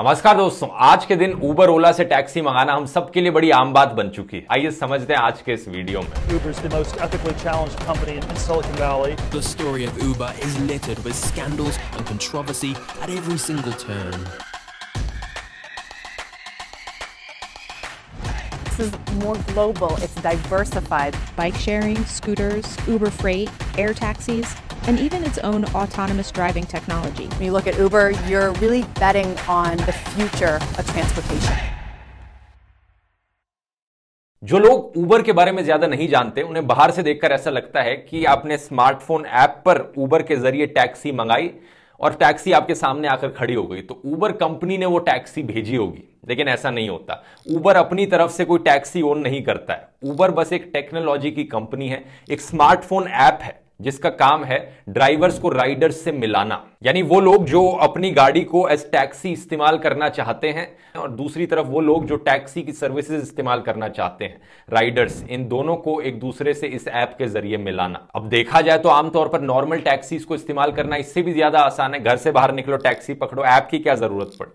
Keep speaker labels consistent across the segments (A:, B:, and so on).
A: नमस्कार दोस्तों आज के दिन उबर ओला से टैक्सी मंगाना हम सबके लिए बड़ी आम बात बन चुकी है आइए समझते हैं आज के इस वीडियो में Uber is the most ethically challenged company in Silicon Valley. The story of Uber is littered with scandals and controversy at every single turn. This is more global, it's diversified. Bike sharing, scooters, Uber freight, air taxis, and even its own autonomous driving technology. When you look at Uber, you're really betting on the future of transportation. जो लोग Uber के बारे में ज्यादा नहीं जानते उन्हें बाहर से देखकर ऐसा लगता है कि आपने स्मार्टफोन ऐप पर ऊबर के जरिए टैक्सी मंगाई और टैक्सी आपके सामने आकर खड़ी हो गई तो ऊबर कंपनी ने वो टैक्सी भेजी होगी लेकिन ऐसा नहीं होता ऊबर अपनी तरफ से कोई टैक्सी ओन नहीं करता है ऊबर बस एक टेक्नोलॉजी की कंपनी है एक स्मार्टफोन ऐप है जिसका काम है ड्राइवर्स को राइडर्स से मिलाना यानी वो लोग जो अपनी गाड़ी को एज टैक्सी इस्तेमाल करना चाहते हैं और दूसरी तरफ वो लोग जो टैक्सी की सर्विसेज इस्तेमाल करना चाहते हैं राइडर्स इन दोनों को एक दूसरे से इस ऐप के जरिए मिलाना अब देखा जाए तो आमतौर पर नॉर्मल टैक्सीज को इस्तेमाल करना इससे भी ज्यादा आसान है घर से बाहर निकलो टैक्सी पकड़ो ऐप की क्या जरूरत पड़ी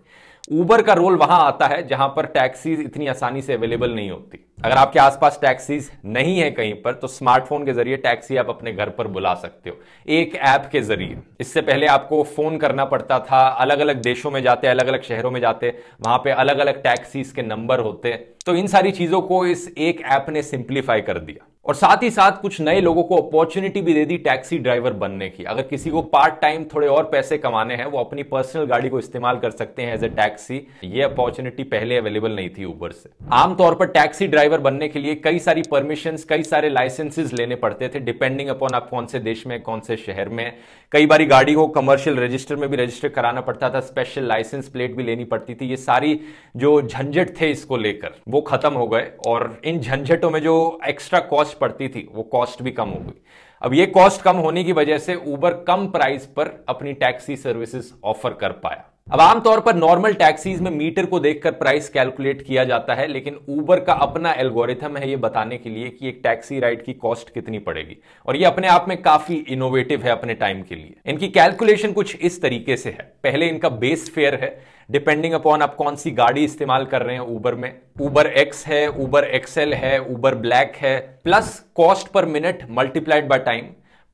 A: ऊबर का रोल वहां आता है जहां पर टैक्सीज इतनी आसानी से अवेलेबल नहीं होती अगर आपके आसपास टैक्सीज नहीं है कहीं पर तो स्मार्टफोन के जरिए टैक्सी आप अपने घर पर बुला सकते हो एक ऐप के जरिए इससे पहले आपको फोन करना पड़ता था अलग अलग देशों में जाते अलग अलग शहरों में जाते वहां पे अलग अलग टैक्सीज के नंबर होते तो इन सारी चीजों को इस एक ऐप ने सिंप्लीफाई कर दिया और साथ ही साथ कुछ नए लोगों को अपॉर्चुनिटी भी दे दी टैक्सी ड्राइवर बनने की अगर किसी को पार्ट टाइम थोड़े और पैसे कमाने हैं वो अपनी पर्सनल गाड़ी को इस्तेमाल कर सकते हैं एज ए टैक्सी ये अपॉर्चुनिटी पहले अवेलेबल नहीं थी ऊबर से आमतौर पर टैक्सी ड्राइवर बनने के लिए कई सारी परमिशन कई सारे लाइसेंसेज लेने पड़ते थे डिपेंडिंग अपॉन आप कौन से देश में कौन से शहर में कई बार गाड़ी को कमर्शियल रजिस्टर में भी रजिस्टर कराना पड़ता था स्पेशल लाइसेंस प्लेट भी लेनी पड़ती थी ये सारी जो झंझट थे इसको लेकर वो खत्म हो गए और इन झंझटों में जो एक्स्ट्रा कॉस्ट कॉस्ट पड़ती थी वो कॉस्ट भी कम हो गई अब ये कॉस्ट कम होने की वजह से ऊबर कम प्राइस पर अपनी टैक्सी सर्विसेज ऑफर कर पाया अब आमतौर पर नॉर्मल टैक्सीज में मीटर को देखकर प्राइस कैलकुलेट किया जाता है लेकिन ऊबर का अपना एल्गोरिथम है ये बताने के लिए कि एक टैक्सी राइड की कॉस्ट कितनी पड़ेगी और ये अपने आप में काफी इनोवेटिव है अपने टाइम के लिए इनकी कैलकुलेशन कुछ इस तरीके से है पहले इनका बेस फेयर है डिपेंडिंग अपॉन आप कौन सी गाड़ी इस्तेमाल कर रहे हैं ऊबर में ऊबर एक्स है ऊबर एक्सएल है ऊबर ब्लैक है plus cost per minute multiplied by time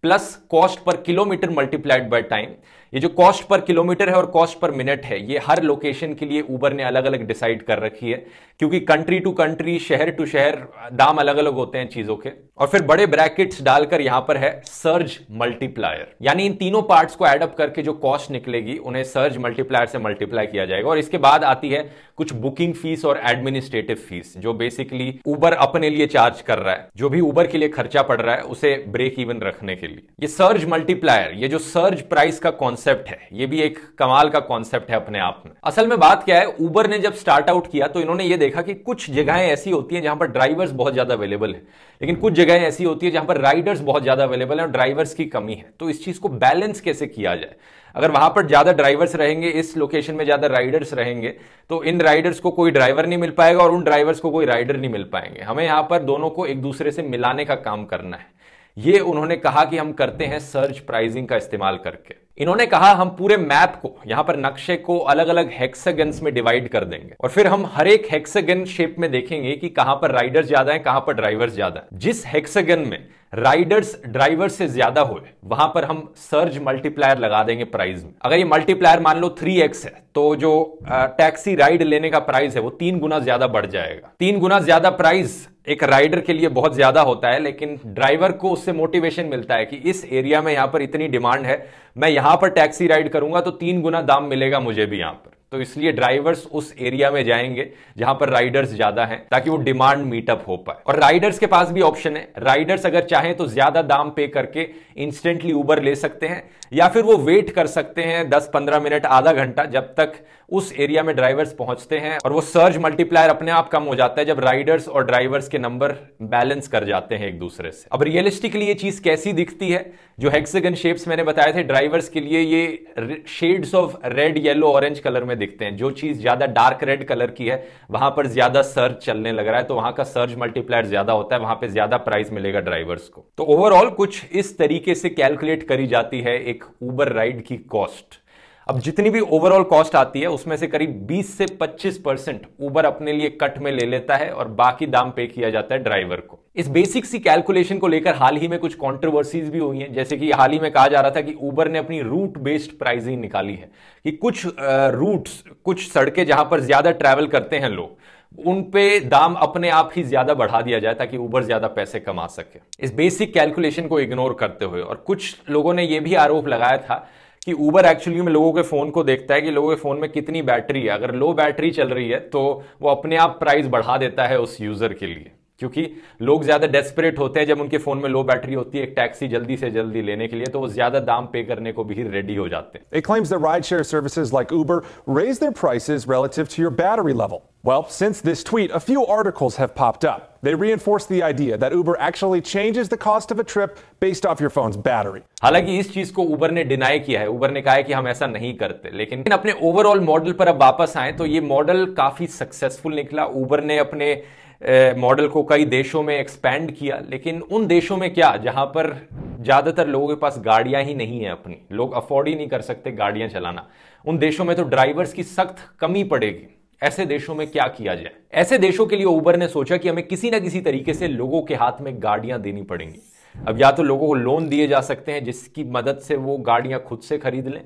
A: plus cost per kilometre multiplied by time ये जो कॉस्ट पर किलोमीटर है और कॉस्ट पर मिनट है ये हर लोकेशन के लिए ऊबर ने अलग अलग डिसाइड कर रखी है क्योंकि कंट्री टू कंट्री शहर टू शहर दाम अलग अलग होते हैं चीजों के और फिर बड़े ब्रैकेट्स डालकर यहां पर है सर्ज मल्टीप्लायर यानी इन तीनों पार्ट्स को एडअप करके जो कॉस्ट निकलेगी उन्हें सर्ज मल्टीप्लायर से मल्टीप्लाई किया जाएगा और इसके बाद आती है कुछ बुकिंग फीस और एडमिनिस्ट्रेटिव फीस जो बेसिकली ऊबर अपने लिए चार्ज कर रहा है जो भी ऊबर के लिए खर्चा पड़ रहा है उसे ब्रेक इवन रखने के लिए लिए ये सर्ज मल्टीप्लायर ये जो सर्ज प्राइस का कॉन्सेप्ट है ये भी एक कमाल का कॉन्सेप्ट है अपने आप में असल में बात क्या है उबर ने जब स्टार्ट आउट किया तो इन्होंने ये देखा कि कुछ जगहें ऐसी होती हैं जहां पर ड्राइवर्स बहुत ज्यादा अवेलेबल है लेकिन कुछ जगहें ऐसी होती है जहां पर राइडर्स बहुत ज्यादा अवेलेबल है और ड्राइवर्स की कमी है तो इस चीज को बैलेंस कैसे किया जाए अगर वहां पर ज्यादा ड्राइवर्स रहेंगे इस लोकेशन में ज्यादा राइडर्स रहेंगे तो इन राइडर्स को कोई ड्राइवर नहीं मिल पाएगा और उन ड्राइवर्स को कोई राइडर नहीं मिल पाएंगे हमें यहां पर दोनों को एक दूसरे से मिलाने का काम करना है ये उन्होंने कहा कि हम करते हैं सर्च प्राइजिंग का इस्तेमाल करके इन्होंने कहा हम पूरे मैप को यहां पर नक्शे को अलग अलग हेक्सागन्स में डिवाइड कर देंगे और फिर हम हर एक हेक्सागन शेप में देखेंगे कि कहां पर राइडर्स ज्यादा हैं कहां पर ड्राइवर्स ज्यादा हैं जिस हेक्सागन में राइडर्स ड्राइवर से ज्यादा हो वहां पर हम सर्ज मल्टीप्लायर लगा देंगे प्राइस में अगर ये मल्टीप्लायर मान लो एक्स है तो जो टैक्सी राइड लेने का प्राइस है वो तीन गुना ज्यादा बढ़ जाएगा तीन गुना ज्यादा प्राइस एक राइडर के लिए बहुत ज्यादा होता है लेकिन ड्राइवर को उससे मोटिवेशन मिलता है कि इस एरिया में यहां पर इतनी डिमांड है मैं यहां पर टैक्सी राइड करूंगा तो तीन गुना दाम मिलेगा मुझे भी यहां पर तो इसलिए ड्राइवर्स उस एरिया में जाएंगे जहां पर राइडर्स ज्यादा हैं ताकि वो डिमांड मीटअप हो पाए और राइडर्स के पास भी ऑप्शन है राइडर्स अगर चाहें तो ज्यादा दाम पे करके इंस्टेंटली उबर ले सकते हैं या फिर वो वेट कर सकते हैं 10-15 मिनट आधा घंटा जब तक उस एरिया में ड्राइवर्स पहुंचते हैं और वो सर्ज मल्टीप्लायर अपने आप कम हो जाता है जब राइडर्स और ड्राइवर्स के नंबर बैलेंस कर जाते हैं एक दूसरे से अब रियलिस्टिकली ये चीज कैसी दिखती है जो हेक्सेगन शेप्स मैंने बताए थे ड्राइवर्स के लिए ये shades of red yellow orange colour में दिखते हैं जो चीज ज्यादा डार्क रेड कलर की है वहां पर ज्यादा सर्ज चलने लग रहा है तो वहां का सर्ज मल्टीप्लायर ज्यादा होता है वहां पर ज्यादा प्राइस मिलेगा ड्राइवर्स को तो ओवरऑल कुछ इस तरीके से कैलकुलेट करी जाती है एक ऊबर राइड की कॉस्ट अब जितनी भी ओवरऑल कॉस्ट आती है उसमें से करीब 20 से 25 परसेंट ऊबर अपने लिए कट में ले लेता है और बाकी दाम पे किया जाता है ड्राइवर को इस बेसिक सी कैलकुलेशन को लेकर हाल ही में कुछ कंट्रोवर्सीज भी हुई हैं जैसे कि हाल ही में कहा जा रहा था कि ऊबर ने अपनी रूट बेस्ड प्राइजिंग निकाली है कि कुछ रूट्स कुछ सड़कें जहां पर ज्यादा ट्रैवल करते हैं लोग उन पे दाम अपने आप ही ज्यादा बढ़ा दिया जाए ताकि ऊबर ज्यादा पैसे कमा सके इस बेसिक कैलकुलेशन को इग्नोर करते हुए और कुछ लोगों ने यह भी आरोप लगाया था कि ऊबर एक्चुअली में लोगों के फ़ोन को देखता है कि लोगों के फ़ोन में कितनी बैटरी है अगर लो बैटरी चल रही है तो वो अपने आप प्राइस बढ़ा देता है उस यूज़र के लिए क्योंकि लोग ज़्यादा डेस्परेट होते हैं जब उनके फ़ोन में लो बैटरी होती है एक टैक्सी जल्दी से जल्दी लेने के लिए तो वो ज़्यादा दाम पे करने को भी रेडी हो जाते हैं It claims that rideshare services like Uber raise their prices relative to your battery level. Well, since this tweet, a few articles have popped up. They reinforce the idea that Uber actually changes the cost of a trip based off your phone's battery. हालांकि इस चीज को Uber ने deny किया है Uber ने कहा है कि हम ऐसा नहीं करते लेकिन अपने ओवरऑल मॉडल पर अब वापस आए तो ये मॉडल काफी सक्सेसफुल निकला Uber ने अपने मॉडल को कई देशों में एक्सपैंड किया लेकिन उन देशों में क्या जहां पर ज़्यादातर लोगों के पास गाड़ियां ही नहीं है अपनी लोग अफोर्ड ही नहीं कर सकते गाड़ियां चलाना उन देशों में तो ड्राइवर्स की सख्त कमी पड़ेगी ऐसे देशों में क्या किया जाए ऐसे देशों के लिए ऊबर ने सोचा कि हमें किसी ना किसी तरीके से लोगों के हाथ में गाड़ियां देनी पड़ेंगी अब या तो लोगों को लोन दिए जा सकते हैं जिसकी मदद से वो गाड़ियां खुद से खरीद लें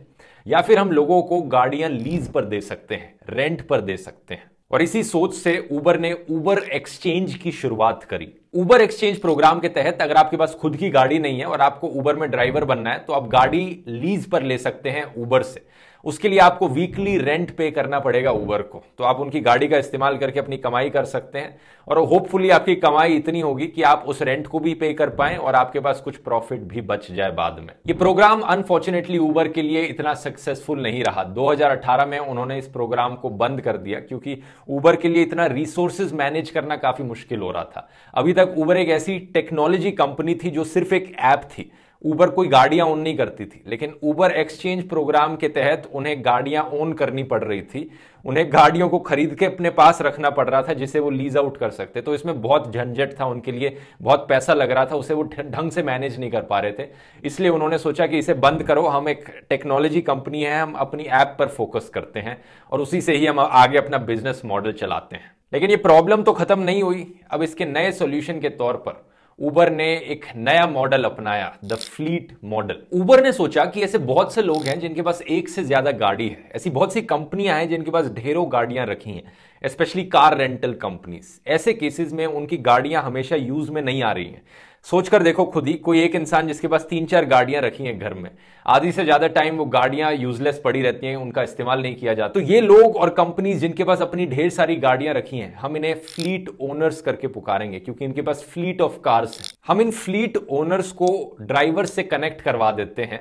A: या फिर हम लोगों को गाड़ियां लीज पर दे सकते हैं रेंट पर दे सकते हैं और इसी सोच से ऊबर ने ऊबर एक्सचेंज की शुरुआत करी ऊबर एक्सचेंज प्रोग्राम के तहत अगर आपके पास खुद की गाड़ी नहीं है और आपको ऊबर में ड्राइवर बनना है तो आप गाड़ी लीज पर ले सकते हैं ऊबर से उसके लिए आपको वीकली रेंट पे करना पड़ेगा उबर को तो आप उनकी गाड़ी का इस्तेमाल करके अपनी कमाई कर सकते हैं और होपफुली आपकी कमाई इतनी होगी कि आप उस रेंट को भी पे कर पाए और आपके पास कुछ प्रॉफिट भी बच जाए बाद में ये प्रोग्राम अनफॉर्चुनेटली उबर के लिए इतना सक्सेसफुल नहीं रहा 2018 में उन्होंने इस प्रोग्राम को बंद कर दिया क्योंकि उबर के लिए इतना रिसोर्सेज मैनेज करना काफी मुश्किल हो रहा था अभी तक उबर एक ऐसी टेक्नोलॉजी कंपनी थी जो सिर्फ एक ऐप थी ऊबर कोई गाड़ियां ओन नहीं करती थी लेकिन ऊबर एक्सचेंज प्रोग्राम के तहत उन्हें गाड़ियां ओन करनी पड़ रही थी उन्हें गाड़ियों को खरीद के अपने पास रखना पड़ रहा था जिसे वो लीज आउट कर सकते तो इसमें बहुत झंझट था उनके लिए बहुत पैसा लग रहा था उसे वो ढंग से मैनेज नहीं कर पा रहे थे इसलिए उन्होंने सोचा कि इसे बंद करो हम एक टेक्नोलॉजी कंपनी है हम अपनी ऐप पर फोकस करते हैं और उसी से ही हम आगे अपना बिजनेस मॉडल चलाते हैं लेकिन ये प्रॉब्लम तो खत्म नहीं हुई अब इसके नए सोल्यूशन के तौर पर उबर ने एक नया मॉडल अपनाया द फ्लीट मॉडल उबर ने सोचा कि ऐसे बहुत से लोग हैं जिनके पास एक से ज्यादा गाड़ी है ऐसी बहुत सी कंपनियां हैं जिनके पास ढेरों गाड़ियां रखी हैं स्पेशली कार रेंटल कंपनीज ऐसे केसेस में उनकी गाड़ियां हमेशा यूज में नहीं आ रही हैं सोचकर देखो खुद ही कोई एक इंसान जिसके पास तीन चार गाड़ियां रखी हैं घर में आधी से ज्यादा टाइम वो गाड़ियां यूजलेस पड़ी रहती हैं उनका इस्तेमाल नहीं किया जाता तो ये लोग और कंपनीज जिनके पास अपनी ढेर सारी गाड़ियां रखी हैं हम इन्हें फ्लीट ओनर्स करके पुकारेंगे क्योंकि इनके पास फ्लीट ऑफ कार्स है हम इन फ्लीट ओनर्स को ड्राइवर से कनेक्ट करवा देते हैं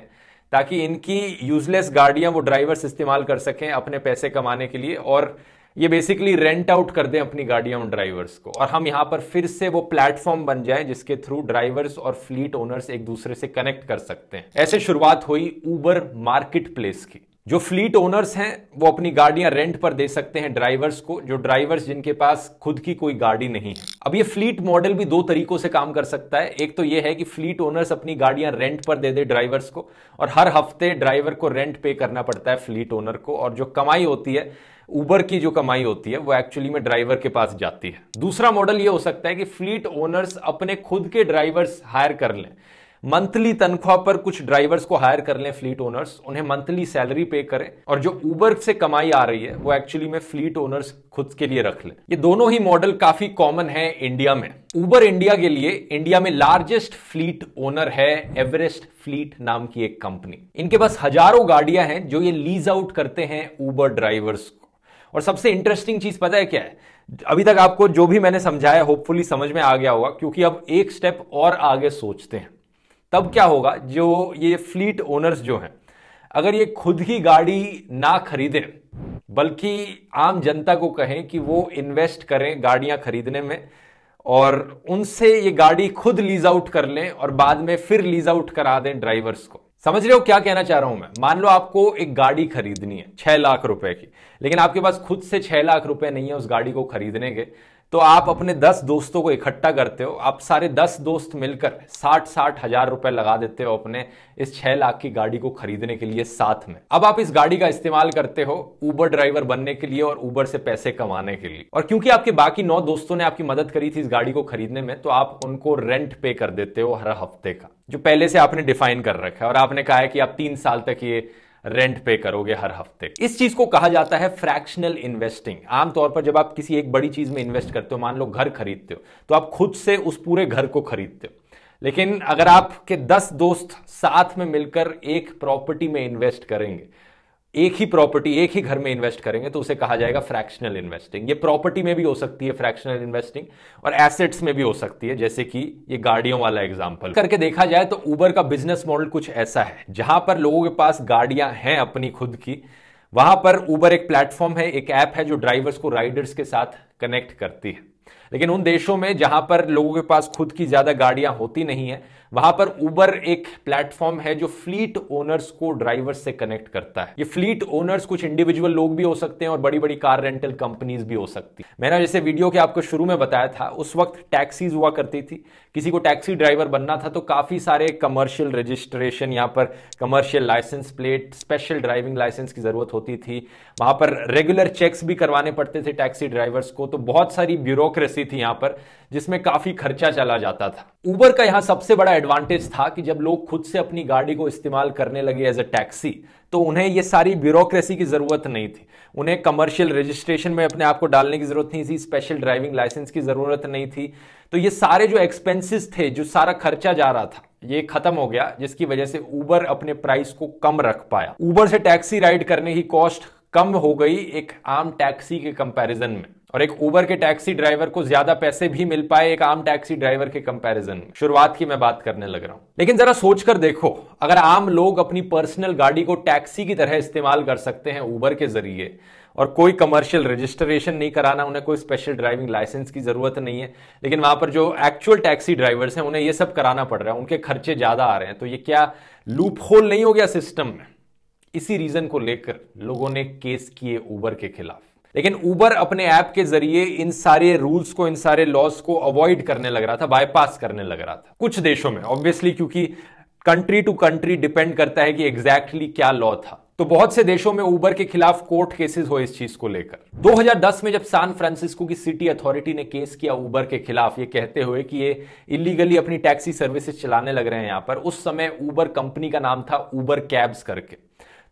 A: ताकि इनकी यूजलेस गाड़ियां वो ड्राइवर्स इस्तेमाल कर सकें अपने पैसे कमाने के लिए और ये बेसिकली रेंट आउट कर दें अपनी गाड़ियां उन ड्राइवर्स को और हम यहां पर फिर से वो प्लेटफॉर्म बन जाए जिसके थ्रू ड्राइवर्स और फ्लीट ओनर्स एक दूसरे से कनेक्ट कर सकते हैं ऐसे शुरुआत हुई ऊबर मार्केट प्लेस की जो फ्लीट ओनर्स हैं वो अपनी गाड़ियां रेंट पर दे सकते हैं ड्राइवर्स को जो ड्राइवर्स जिनके पास खुद की कोई गाड़ी नहीं है अब ये फ्लीट मॉडल भी दो तरीकों से काम कर सकता है एक तो ये है कि फ्लीट ओनर्स अपनी गाड़ियां रेंट पर दे दे ड्राइवर्स को और हर हफ्ते ड्राइवर को रेंट पे करना पड़ता है फ्लीट ओनर को और जो कमाई होती है ऊबर की जो कमाई होती है वो एक्चुअली में ड्राइवर के पास जाती है दूसरा मॉडल ये हो सकता है कि फ्लीट ओनर्स अपने खुद के ड्राइवर्स हायर कर लें मंथली तनख्वाह पर कुछ ड्राइवर्स को हायर कर लें फ्लीट ओनर्स उन्हें मंथली सैलरी पे करें और जो ऊबर से कमाई आ रही है वो एक्चुअली में फ्लीट ओनर्स खुद के लिए रख लें ये दोनों ही मॉडल काफी कॉमन है इंडिया में ऊबर इंडिया के लिए इंडिया में लार्जेस्ट फ्लीट ओनर है एवरेस्ट फ्लीट नाम की एक कंपनी इनके पास हजारों गाड़ियां हैं जो ये लीज आउट करते हैं ऊबर ड्राइवर्स को और सबसे इंटरेस्टिंग चीज पता है क्या है अभी तक आपको जो भी मैंने समझाया होपफुली समझ में आ गया होगा क्योंकि अब एक स्टेप और आगे सोचते हैं तब क्या होगा जो ये फ्लीट ओनर्स जो हैं अगर ये खुद की गाड़ी ना खरीदें बल्कि आम जनता को कहें कि वो इन्वेस्ट करें गाड़ियां खरीदने में और उनसे ये गाड़ी खुद लीज आउट कर लें और बाद में फिर लीज आउट करा दें ड्राइवर्स को समझ रहे हो क्या कहना चाह रहा हूं मैं मान लो आपको एक गाड़ी खरीदनी है छह लाख रुपए की लेकिन आपके पास खुद से छह लाख रुपए नहीं है उस गाड़ी को खरीदने के तो आप अपने दस दोस्तों को इकट्ठा करते हो आप सारे दस दोस्त मिलकर साठ साठ हजार रुपए लगा देते हो अपने इस छह लाख की गाड़ी को खरीदने के लिए साथ में अब आप इस गाड़ी का इस्तेमाल करते हो ऊबर ड्राइवर बनने के लिए और ऊबर से पैसे कमाने के लिए और क्योंकि आपके बाकी नौ दोस्तों ने आपकी मदद करी थी इस गाड़ी को खरीदने में तो आप उनको रेंट पे कर देते हो हर हफ्ते का जो पहले से आपने डिफाइन कर रखा है और आपने कहा है कि आप तीन साल तक ये रेंट पे करोगे हर हफ्ते इस चीज को कहा जाता है फ्रैक्शनल इन्वेस्टिंग आमतौर पर जब आप किसी एक बड़ी चीज में इन्वेस्ट करते हो मान लो घर खरीदते हो तो आप खुद से उस पूरे घर को खरीदते हो लेकिन अगर आपके दस दोस्त साथ में मिलकर एक प्रॉपर्टी में इन्वेस्ट करेंगे एक ही प्रॉपर्टी एक ही घर में इन्वेस्ट करेंगे तो उसे कहा जाएगा फ्रैक्शनल इन्वेस्टिंग ये प्रॉपर्टी में भी हो सकती है फ्रैक्शनल इन्वेस्टिंग और एसेट्स में भी हो सकती है जैसे कि ये गाड़ियों वाला एग्जाम्पल करके देखा जाए तो ऊबर का बिजनेस मॉडल कुछ ऐसा है जहां पर लोगों के पास गाड़ियां हैं अपनी खुद की वहां पर ऊबर एक प्लेटफॉर्म है एक ऐप है जो ड्राइवर्स को राइडर्स के साथ कनेक्ट करती है लेकिन उन देशों में जहां पर लोगों के पास खुद की ज्यादा गाड़ियां होती नहीं है वहां पर उबर एक प्लेटफॉर्म है जो फ्लीट ओनर्स को ड्राइवर्स से कनेक्ट करता है ये फ्लीट ओनर्स कुछ इंडिविजुअल लोग भी हो सकते हैं और बड़ी बड़ी कार रेंटल कंपनीज भी हो सकती है मैंने जैसे वीडियो के आपको शुरू में बताया था उस वक्त टैक्सीज हुआ करती थी किसी को टैक्सी ड्राइवर बनना था तो काफी सारे कमर्शियल रजिस्ट्रेशन यहाँ पर commercial licence plate special driving licence की जरूरत होती थी वहां पर रेगुलर चेक्स भी करवाने पड़ते थे टैक्सी ड्राइवर्स को तो बहुत सारी ब्यूरोक्रेसी ऐसी थी यहाँ पर जिसमें काफ़ी खर्चा चला जाता था ऊबर का यहाँ सबसे बड़ा एडवांटेज था कि जब लोग खुद से अपनी गाड़ी को इस्तेमाल करने लगे एज ए टैक्सी तो उन्हें ये सारी ब्यूरोक्रेसी की ज़रूरत नहीं थी उन्हें कमर्शियल रजिस्ट्रेशन में अपने आप को डालने की ज़रूरत नहीं थी स्पेशल ड्राइविंग लाइसेंस की ज़रूरत नहीं थी तो ये सारे जो एक्सपेंसेस थे जो सारा खर्चा जा रहा था ये खत्म हो गया जिसकी वजह से ऊबर अपने प्राइस को कम रख पाया ऊबर से टैक्सी राइड करने की कॉस्ट कम हो गई एक आम टैक्सी के कंपैरिजन में और एक ऊबर के टैक्सी ड्राइवर को ज्यादा पैसे भी मिल पाए एक आम टैक्सी ड्राइवर के कंपैरिजन में शुरुआत की मैं बात करने लग रहा हूं लेकिन जरा सोचकर देखो अगर आम लोग अपनी पर्सनल गाड़ी को टैक्सी की तरह इस्तेमाल कर सकते हैं ऊबर के जरिए और कोई कमर्शियल रजिस्ट्रेशन नहीं कराना उन्हें कोई स्पेशल ड्राइविंग लाइसेंस की ज़रूरत नहीं है लेकिन वहां पर जो एक्चुअल टैक्सी ड्राइवर्स हैं उन्हें ये सब कराना पड़ रहा है उनके खर्चे ज़्यादा आ रहे हैं तो ये क्या लूप होल नहीं हो गया सिस्टम में इसी रीजन को लेकर लोगों ने केस किए उबर के खिलाफ लेकिन उबर अपने ऐप के जरिए इन सारे रूल्स को इन सारे लॉस को अवॉइड करने लग रहा था बायपास करने लग रहा था कुछ देशों में ऑब्वियसली क्योंकि कंट्री टू कंट्री डिपेंड करता है कि एग्जैक्टली exactly क्या लॉ था तो बहुत से देशों में उबर के खिलाफ कोर्ट केसेस हुए इस चीज को लेकर 2010 में जब San Francisco city authority ने केस किया उबर के खिलाफ ये कहते हुए कि ये इलीगली अपनी टैक्सी सर्विसेज चलाने लग रहे हैं यहां पर उस समय उबर कंपनी का नाम था उबर कैब्स करके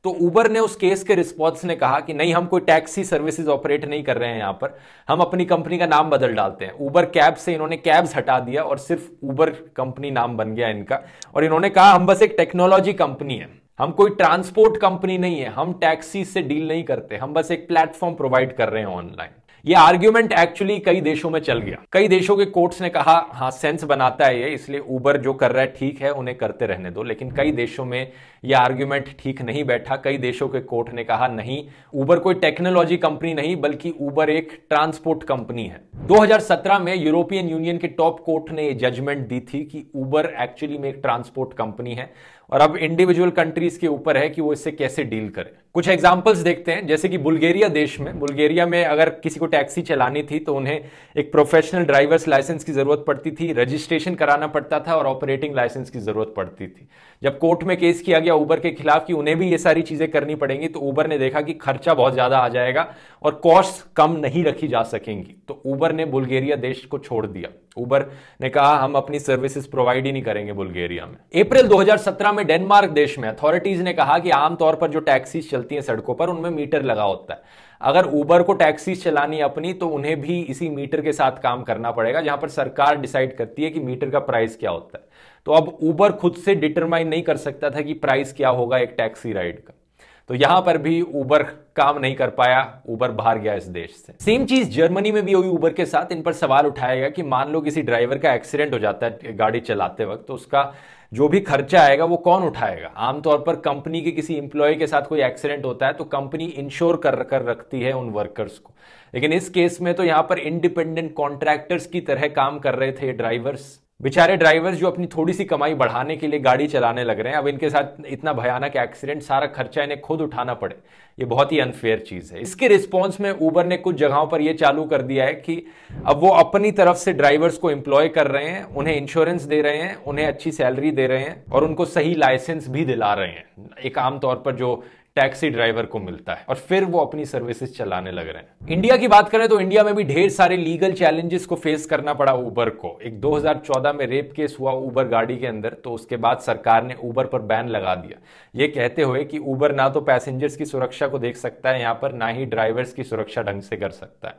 A: तो उबर ने उस केस के रिस्पॉन्स ने कहा कि नहीं हम कोई टैक्सी सर्विसेज ऑपरेट नहीं कर रहे हैं यहां पर हम अपनी कंपनी का नाम बदल डालते हैं उबर कैब से इन्होंने कैब्स हटा दिया और सिर्फ उबर कंपनी नाम बन गया इनका और इन्होंने कहा हम बस एक टेक्नोलॉजी कंपनी है हम कोई ट्रांसपोर्ट कंपनी नहीं है हम टैक्सी से डील नहीं करते हम बस एक प्लेटफॉर्म प्रोवाइड कर रहे हैं ऑनलाइन ये आर्ग्यूमेंट एक्चुअली कई देशों में चल गया कई देशों के कोर्ट्स ने कहा हाँ सेंस बनाता है ये इसलिए उबर जो कर रहा है ठीक है उन्हें करते रहने दो लेकिन कई देशों में यह आर्ग्यूमेंट ठीक नहीं बैठा कई देशों के कोर्ट ने कहा नहीं ऊबर कोई टेक्नोलॉजी कंपनी नहीं बल्कि ऊबर एक ट्रांसपोर्ट कंपनी है 2017 में यूरोपियन यूनियन के टॉप कोर्ट ने जजमेंट दी थी कि ऊबर एक्चुअली में एक ट्रांसपोर्ट कंपनी है और अब इंडिविजुअल कंट्रीज के ऊपर है कि वो इससे कैसे डील करें कुछ एग्जाम्पल्स देखते हैं जैसे कि बुल्गेरिया देश में बुल्गेरिया में अगर किसी को टैक्सी चलानी थी तो उन्हें एक प्रोफेशनल ड्राइवर्स लाइसेंस की जरूरत पड़ती थी रजिस्ट्रेशन कराना पड़ता था और ऑपरेटिंग लाइसेंस की जरूरत पड़ती थी जब कोर्ट में केस किया गया उबर के खिलाफ कि उन्हें भी ये सारी चीजें करनी पड़ेंगी तो ऊबर ने देखा कि खर्चा बहुत ज्यादा आ जाएगा और कॉस्ट कम नहीं रखी जा सकेंगी तो ऊबर ने बुल्गेरिया देश को छोड़ दिया उबर ने कहा हम अपनी सर्विसेज प्रोवाइड ही नहीं करेंगे बुल्गेरिया में अप्रैल 2017 में डेनमार्क देश में अथॉरिटीज ने कहा कि आमतौर पर जो टैक्सीज चलती हैं सड़कों पर उनमें मीटर लगा होता है अगर उबर को टैक्सीज चलानी अपनी तो उन्हें भी इसी मीटर के साथ काम करना पड़ेगा जहां पर सरकार डिसाइड करती है कि मीटर का प्राइस क्या होता है तो अब ऊबर खुद से डिटरमाइन नहीं कर सकता था कि प्राइस क्या होगा एक टैक्सी राइड का तो यहां पर भी ऊबर काम नहीं कर पाया ऊबर बाहर गया इस देश से सेम चीज जर्मनी में भी हुई ऊबर के साथ इन पर सवाल उठाया गया कि मान लो किसी ड्राइवर का एक्सीडेंट हो जाता है गाड़ी चलाते वक्त तो उसका जो भी खर्चा आएगा वो कौन उठाएगा आमतौर पर कंपनी के किसी इंप्लॉय के साथ कोई एक्सीडेंट होता है तो कंपनी इंश्योर कर कर रखती है उन वर्कर्स को लेकिन इस केस में तो यहां पर इंडिपेंडेंट कॉन्ट्रैक्टर्स की तरह काम कर रहे थे ड्राइवर्स बेचारे ड्राइवर्स जो अपनी थोड़ी सी कमाई बढ़ाने के लिए गाड़ी चलाने लग रहे हैं अब इनके साथ इतना भयानक एक्सीडेंट सारा खर्चा इन्हें खुद उठाना पड़े ये बहुत ही अनफेयर चीज़ है इसके रिस्पॉन्स में ऊबर ने कुछ जगहों पर यह चालू कर दिया है कि अब वो अपनी तरफ से ड्राइवर्स को इंप्लॉय कर रहे हैं उन्हें इंश्योरेंस दे रहे हैं उन्हें अच्छी सैलरी दे रहे हैं और उनको सही लाइसेंस भी दिला रहे हैं एक आमतौर पर जो टैक्सी ड्राइवर को मिलता है और फिर वो अपनी सर्विसेज चलाने लग रहे हैं इंडिया की बात करें तो इंडिया में भी ढेर सारे लीगल चैलेंजेस को फेस करना पड़ा उबर को एक 2014 में रेप केस हुआ उबर गाड़ी के अंदर तो उसके बाद सरकार ने उबर पर बैन लगा दिया ये कहते हुए कि उबर ना तो पैसेंजर्स की सुरक्षा को देख सकता है यहाँ पर ना ही ड्राइवर्स की सुरक्षा ढंग से कर सकता है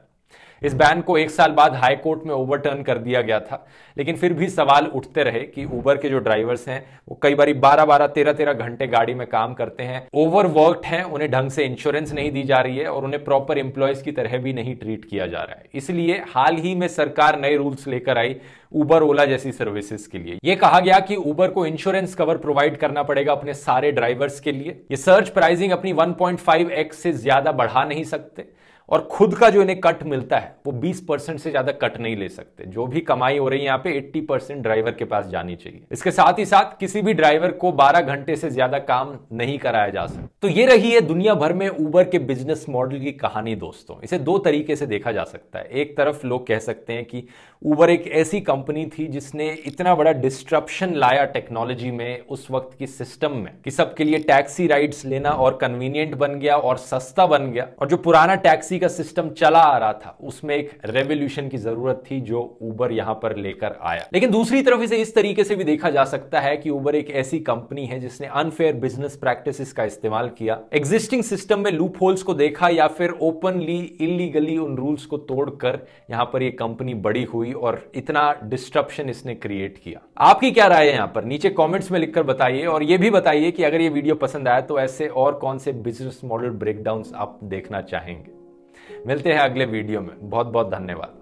A: इस बैन को एक साल बाद हाई कोर्ट में ओवरटर्न कर दिया गया था लेकिन फिर भी सवाल उठते रहे कि ऊबर के जो ड्राइवर्स हैं वो कई बार बारह बारह तेरह तेरह घंटे गाड़ी में काम करते हैं ओवरवर्कड हैं उन्हें ढंग से इंश्योरेंस नहीं दी जा रही है और उन्हें प्रॉपर एम्प्लॉयज की तरह भी नहीं ट्रीट किया जा रहा है इसलिए हाल ही में सरकार नए रूल्स लेकर आई उबर ओला जैसी सर्विसेज के लिए यह कहा गया कि उबर को इंश्योरेंस कवर प्रोवाइड करना पड़ेगा अपने सारे ड्राइवर्स के लिए ये सर्च प्राइसिंग अपनी 1.5x से ज्यादा बढ़ा नहीं सकते और खुद का जो इन्हें कट मिलता है वो 20 परसेंट से ज्यादा कट नहीं ले सकते जो भी कमाई हो रही है यहाँ पे 80 परसेंट ड्राइवर के पास जानी चाहिए इसके साथ ही साथ किसी भी ड्राइवर को 12 घंटे से ज्यादा काम नहीं कराया जा सकता तो ये रही है दुनिया भर में ऊबर के बिजनेस मॉडल की कहानी दोस्तों इसे दो तरीके से देखा जा सकता है एक तरफ लोग कह सकते हैं कि ऊबर एक ऐसी कंपनी थी जिसने इतना बड़ा डिस्ट्रप्शन लाया टेक्नोलॉजी में उस वक्त की सिस्टम में कि सबके लिए टैक्सी राइड्स लेना और कन्वीनियंट बन गया और सस्ता बन गया और जो पुराना टैक्सी टैक्सी का सिस्टम चला आ रहा था उसमें एक रेवोल्यूशन की जरूरत थी जो उबर यहां पर लेकर आया लेकिन दूसरी तरफ इसे इस तरीके से भी देखा जा सकता है कि उबर एक ऐसी कंपनी है जिसने अनफेयर बिजनेस प्रैक्टिस का इस्तेमाल किया एग्जिस्टिंग सिस्टम में लूप होल्स को देखा या फिर ओपनली इलीगली उन रूल्स को तोड़कर यहां पर यह कंपनी बड़ी हुई और इतना डिस्ट्रप्शन इसने क्रिएट किया आपकी क्या राय है यहां पर नीचे कमेंट्स में लिखकर बताइए और यह भी बताइए कि अगर ये वीडियो पसंद आया तो ऐसे और कौन से बिजनेस मॉडल ब्रेकडाउन आप देखना चाहेंगे मिलते हैं अगले वीडियो में बहुत बहुत धन्यवाद